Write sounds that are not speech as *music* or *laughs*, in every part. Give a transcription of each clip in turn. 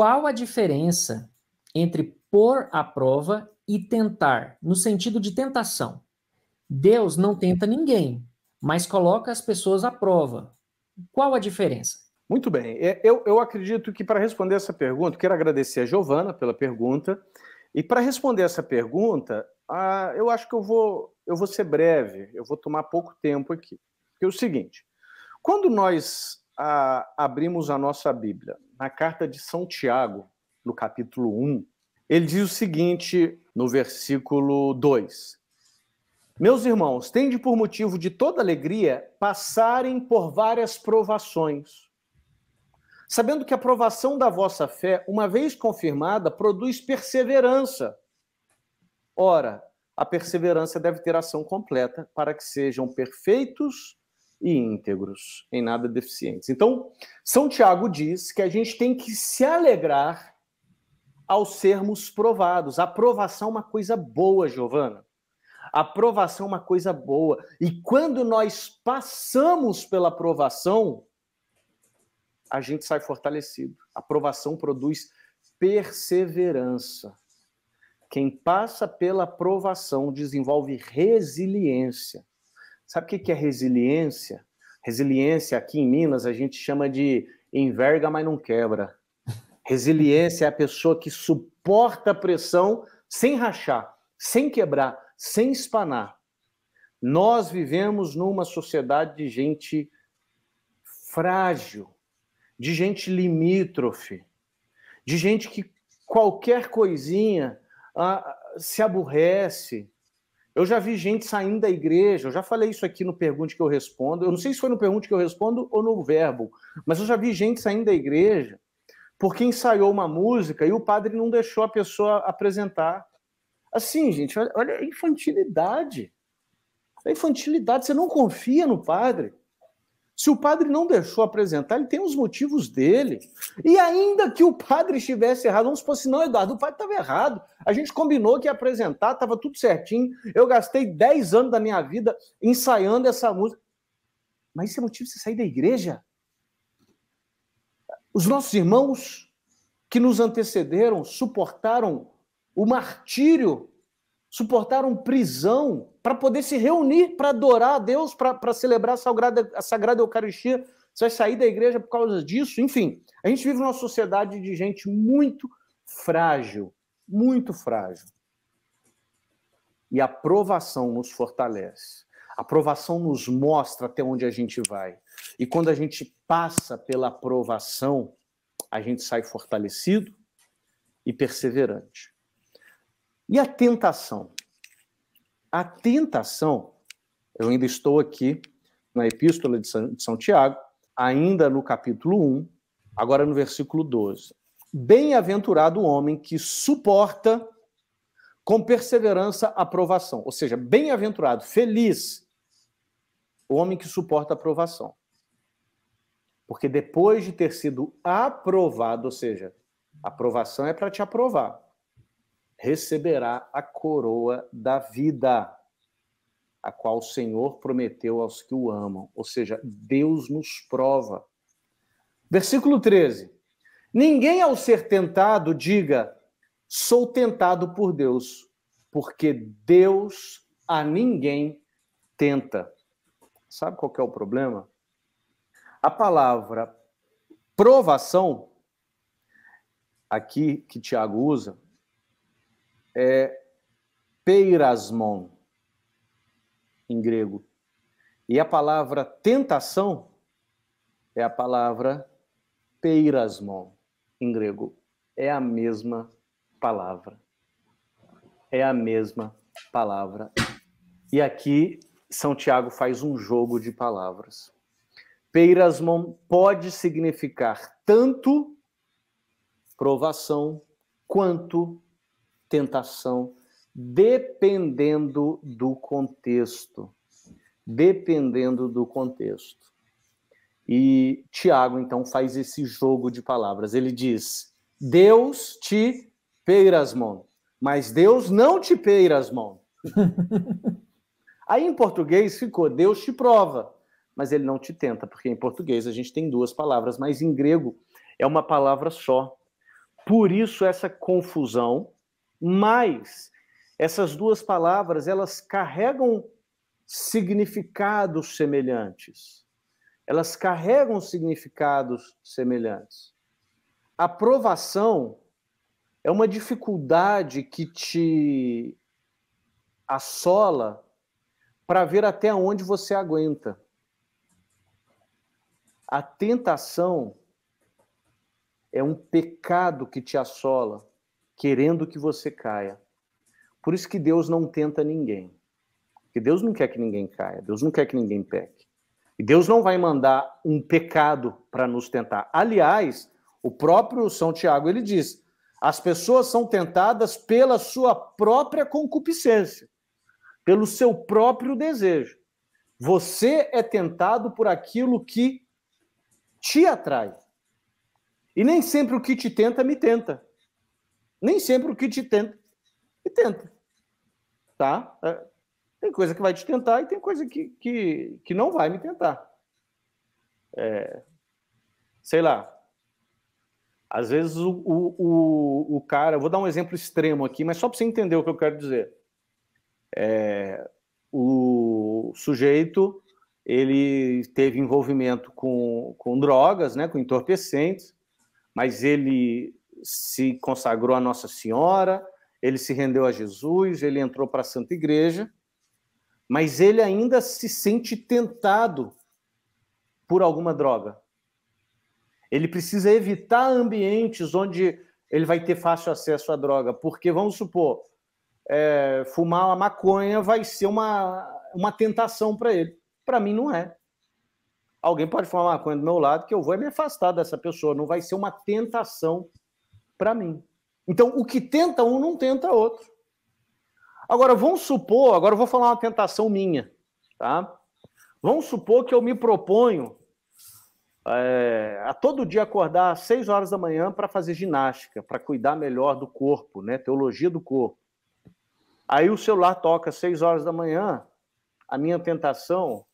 Qual a diferença entre pôr à prova e tentar, no sentido de tentação? Deus não tenta ninguém, mas coloca as pessoas à prova. Qual a diferença? Muito bem. É, eu, eu acredito que para responder essa pergunta, quero agradecer a Giovana pela pergunta. E para responder essa pergunta, eu acho que eu vou, eu vou ser breve, eu vou tomar pouco tempo aqui. Porque é o seguinte: quando nós a, abrimos a nossa Bíblia, na carta de São Tiago, no capítulo 1, ele diz o seguinte no versículo 2: Meus irmãos, tende por motivo de toda alegria passarem por várias provações, sabendo que a provação da vossa fé, uma vez confirmada, produz perseverança. Ora, a perseverança deve ter ação completa para que sejam perfeitos e íntegros, em nada deficientes. Então, São Tiago diz que a gente tem que se alegrar ao sermos provados. A provação é uma coisa boa, Giovana. A provação é uma coisa boa. E quando nós passamos pela provação, a gente sai fortalecido. A provação produz perseverança. Quem passa pela provação desenvolve resiliência. Sabe o que é resiliência? Resiliência aqui em Minas a gente chama de enverga, mas não quebra. Resiliência é a pessoa que suporta a pressão sem rachar, sem quebrar, sem espanar. Nós vivemos numa sociedade de gente frágil, de gente limítrofe, de gente que qualquer coisinha ah, se aborrece, eu já vi gente saindo da igreja, eu já falei isso aqui no Pergunte que eu respondo. Eu não sei se foi no Pergunte que eu respondo ou no Verbo, mas eu já vi gente saindo da igreja porque ensaiou uma música e o padre não deixou a pessoa apresentar. Assim, gente, olha a infantilidade. A infantilidade, você não confia no padre. Se o padre não deixou apresentar, ele tem os motivos dele. E ainda que o padre estivesse errado, vamos supor assim, não, Eduardo, o padre estava errado. A gente combinou que ia apresentar, estava tudo certinho. Eu gastei 10 anos da minha vida ensaiando essa música. Mas isso é motivo de você sair da igreja? Os nossos irmãos que nos antecederam suportaram o martírio suportaram prisão para poder se reunir para adorar a Deus, para celebrar a sagrada, a sagrada Eucaristia. Você vai sair da igreja por causa disso? Enfim, a gente vive numa sociedade de gente muito frágil, muito frágil. E a provação nos fortalece. A provação nos mostra até onde a gente vai. E quando a gente passa pela provação, a gente sai fortalecido e perseverante. E a tentação? A tentação, eu ainda estou aqui na Epístola de São Tiago, ainda no capítulo 1, agora no versículo 12. Bem-aventurado o homem que suporta com perseverança a provação. Ou seja, bem-aventurado, feliz o homem que suporta a provação. Porque depois de ter sido aprovado, ou seja, aprovação é para te aprovar receberá a coroa da vida, a qual o Senhor prometeu aos que o amam. Ou seja, Deus nos prova. Versículo 13. Ninguém, ao ser tentado, diga: sou tentado por Deus, porque Deus a ninguém tenta. Sabe qual é o problema? A palavra provação, aqui que Tiago usa, é peirasmon, em grego. E a palavra tentação é a palavra peirasmon, em grego. É a mesma palavra. É a mesma palavra. E aqui São Tiago faz um jogo de palavras. Peirasmon pode significar tanto provação quanto tentação, dependendo do contexto. Dependendo do contexto. E Tiago, então, faz esse jogo de palavras. Ele diz: Deus te peirasmon, mas Deus não te peirasmon. *laughs* Aí em português ficou: Deus te prova, mas ele não te tenta, porque em português a gente tem duas palavras, mas em grego é uma palavra só. Por isso essa confusão mas essas duas palavras elas carregam significados semelhantes. Elas carregam significados semelhantes. A provação é uma dificuldade que te assola para ver até onde você aguenta. A tentação é um pecado que te assola querendo que você caia. Por isso que Deus não tenta ninguém. Porque Deus não quer que ninguém caia, Deus não quer que ninguém peque. E Deus não vai mandar um pecado para nos tentar. Aliás, o próprio São Tiago ele diz: as pessoas são tentadas pela sua própria concupiscência, pelo seu próprio desejo. Você é tentado por aquilo que te atrai. E nem sempre o que te tenta me tenta. Nem sempre o que te tenta, e tenta. Tá? É, tem coisa que vai te tentar e tem coisa que, que, que não vai me tentar. É, sei lá. Às vezes o, o, o, cara, vou dar um exemplo extremo aqui, mas só para você entender o que eu quero dizer. É, o sujeito ele teve envolvimento com, com drogas, né, com entorpecentes, mas ele se consagrou a Nossa Senhora, ele se rendeu a Jesus, ele entrou para a Santa Igreja, mas ele ainda se sente tentado por alguma droga. Ele precisa evitar ambientes onde ele vai ter fácil acesso à droga, porque vamos supor, é, fumar uma maconha vai ser uma, uma tentação para ele. Para mim, não é. Alguém pode fumar maconha do meu lado que eu vou me afastar dessa pessoa, não vai ser uma tentação para mim. Então, o que tenta um não tenta outro. Agora, vamos supor, agora eu vou falar uma tentação minha, tá? Vamos supor que eu me proponho é, a todo dia acordar às 6 horas da manhã para fazer ginástica, para cuidar melhor do corpo, né? Teologia do corpo. Aí o celular toca às 6 horas da manhã, a minha tentação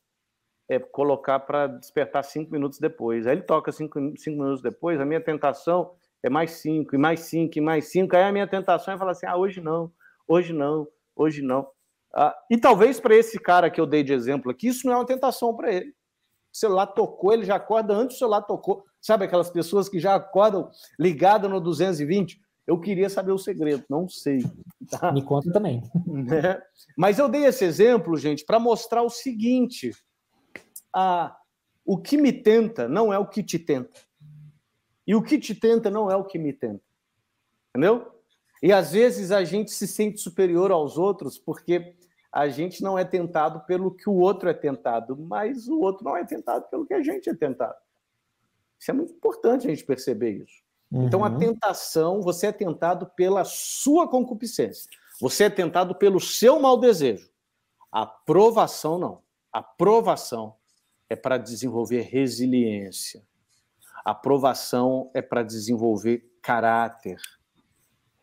é colocar para despertar cinco minutos depois. Aí ele toca cinco, cinco minutos depois, a minha tentação é mais cinco, e mais cinco, e mais cinco. Aí a minha tentação é falar assim: ah, hoje não, hoje não, hoje não. Ah, e talvez para esse cara que eu dei de exemplo aqui, isso não é uma tentação para ele. O celular tocou, ele já acorda antes o celular tocou. Sabe aquelas pessoas que já acordam ligado no 220? Eu queria saber o segredo, não sei. Tá? Me conta também. *laughs* Né? Mas eu dei esse exemplo, gente, para mostrar o seguinte: a, ah, o que me tenta não é o que te tenta. E o que te tenta não é o que me tenta. Entendeu? E às vezes a gente se sente superior aos outros porque a gente não é tentado pelo que o outro é tentado, mas o outro não é tentado pelo que a gente é tentado. Isso é muito importante a gente perceber isso. Uhum. Então, a uhum. tentação, você é tentado pela sua concupiscência. Você é tentado pelo seu mau desejo. A provação, não. A provação é para desenvolver resiliência. Aprovação é para desenvolver caráter,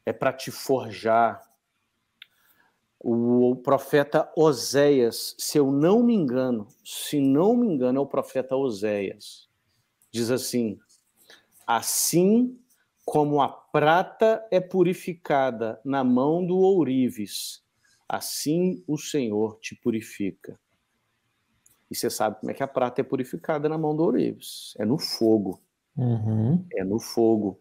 é para te forjar. O profeta Oséias, se eu não me engano, se não me engano, é o profeta Oséias. Diz assim: Assim como a prata é purificada na mão do ourives, assim o Senhor te purifica. E você sabe como é que a prata é purificada na mão do ourives: é no fogo. Uhum. É no fogo.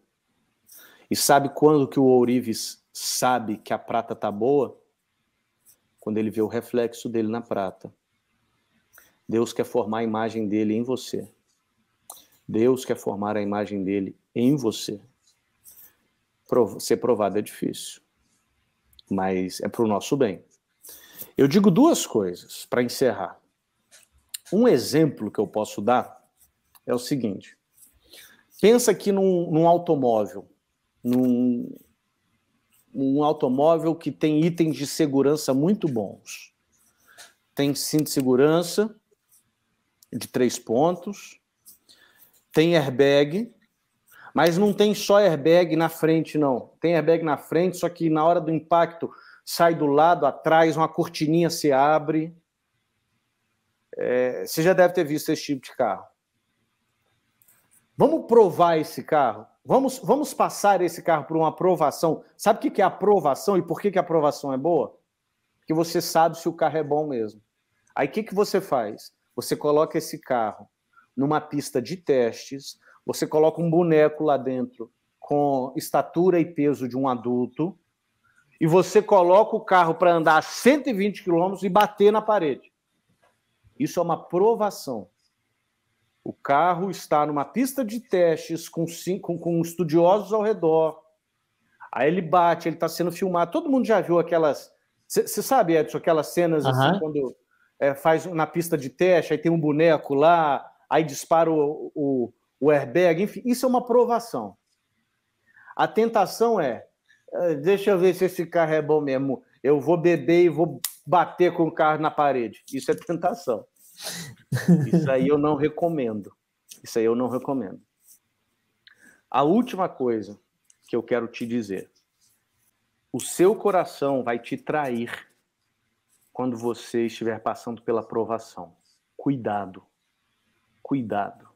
E sabe quando que o ourives sabe que a prata tá boa? Quando ele vê o reflexo dele na prata. Deus quer formar a imagem dele em você. Deus quer formar a imagem dele em você. ser provado é difícil, mas é para o nosso bem. Eu digo duas coisas para encerrar. Um exemplo que eu posso dar é o seguinte: Pensa aqui num, num automóvel, num, um automóvel que tem itens de segurança muito bons. Tem cinto de segurança de três pontos, tem airbag, mas não tem só airbag na frente, não. Tem airbag na frente, só que na hora do impacto sai do lado, atrás, uma cortininha se abre. É, você já deve ter visto esse tipo de carro. Vamos provar esse carro? Vamos, vamos passar esse carro por uma aprovação. Sabe o que, é aprovação e por que, a aprovação é boa? Porque você sabe se o carro é bom mesmo. Aí o que, que você faz? Você coloca esse carro numa pista de testes, você coloca um boneco lá dentro com estatura e peso de um adulto, e você coloca o carro para andar 120 km e bater na parede. Isso é uma aprovação. O carro está numa pista de testes com, cinco, com estudiosos ao redor. Aí ele bate, ele está sendo filmado. Todo mundo já viu aquelas. Você sabe, Edson, aquelas cenas uhum. assim, quando é, faz na pista de teste, aí tem um boneco lá, aí dispara o, o, o airbag, enfim, isso é uma provação. A tentação é: ah, deixa eu ver se esse carro é bom mesmo. Eu vou beber e vou bater com o carro na parede. Isso é tentação. Isso aí eu não recomendo. Isso aí eu não recomendo. A última coisa que eu quero te dizer: o seu coração vai te trair quando você estiver passando pela provação. Cuidado. Cuidado.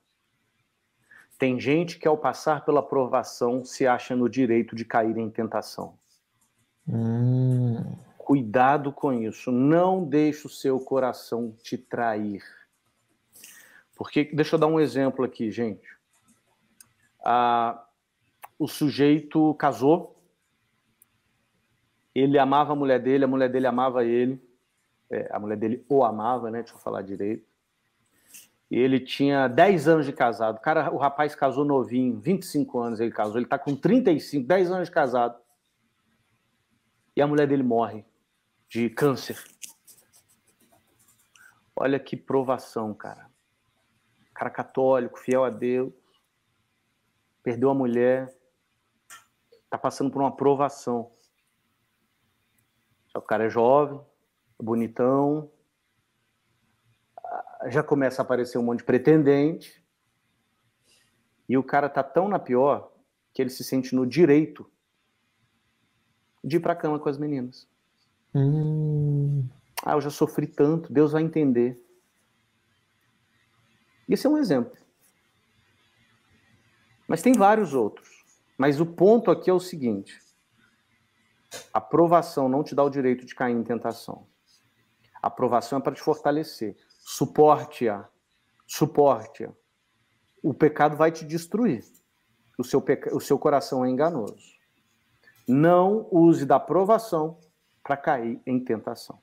Tem gente que, ao passar pela provação, se acha no direito de cair em tentação. Hum cuidado com isso. Não deixe o seu coração te trair. Porque, deixa eu dar um exemplo aqui, gente. Ah, o sujeito casou, ele amava a mulher dele, a mulher dele amava ele, é, a mulher dele o amava, né? Deixa eu falar direito. Ele tinha 10 anos de casado. O, cara, o rapaz casou novinho, 25 anos ele casou. Ele está com 35, 10 anos de casado. E a mulher dele morre de câncer. Olha que provação, cara. Cara católico, fiel a Deus, perdeu a mulher, tá passando por uma provação. o cara é jovem, é bonitão, ah, já começa a aparecer um monte de pretendente. E o cara tá tão na pior que ele se sente no direito de ir pra cama com as meninas. Hum. Ah, eu já sofri tanto, Deus vai entender. Isso é um exemplo. Mas tem vários outros. Mas o ponto aqui é o seguinte: a provação não te dá o direito de cair em tentação. A provação é para te fortalecer. Suporte-a. Suporte-a. O pecado vai te destruir. O seu, peca... o seu coração é enganoso. Não use da provação para cair em tentação.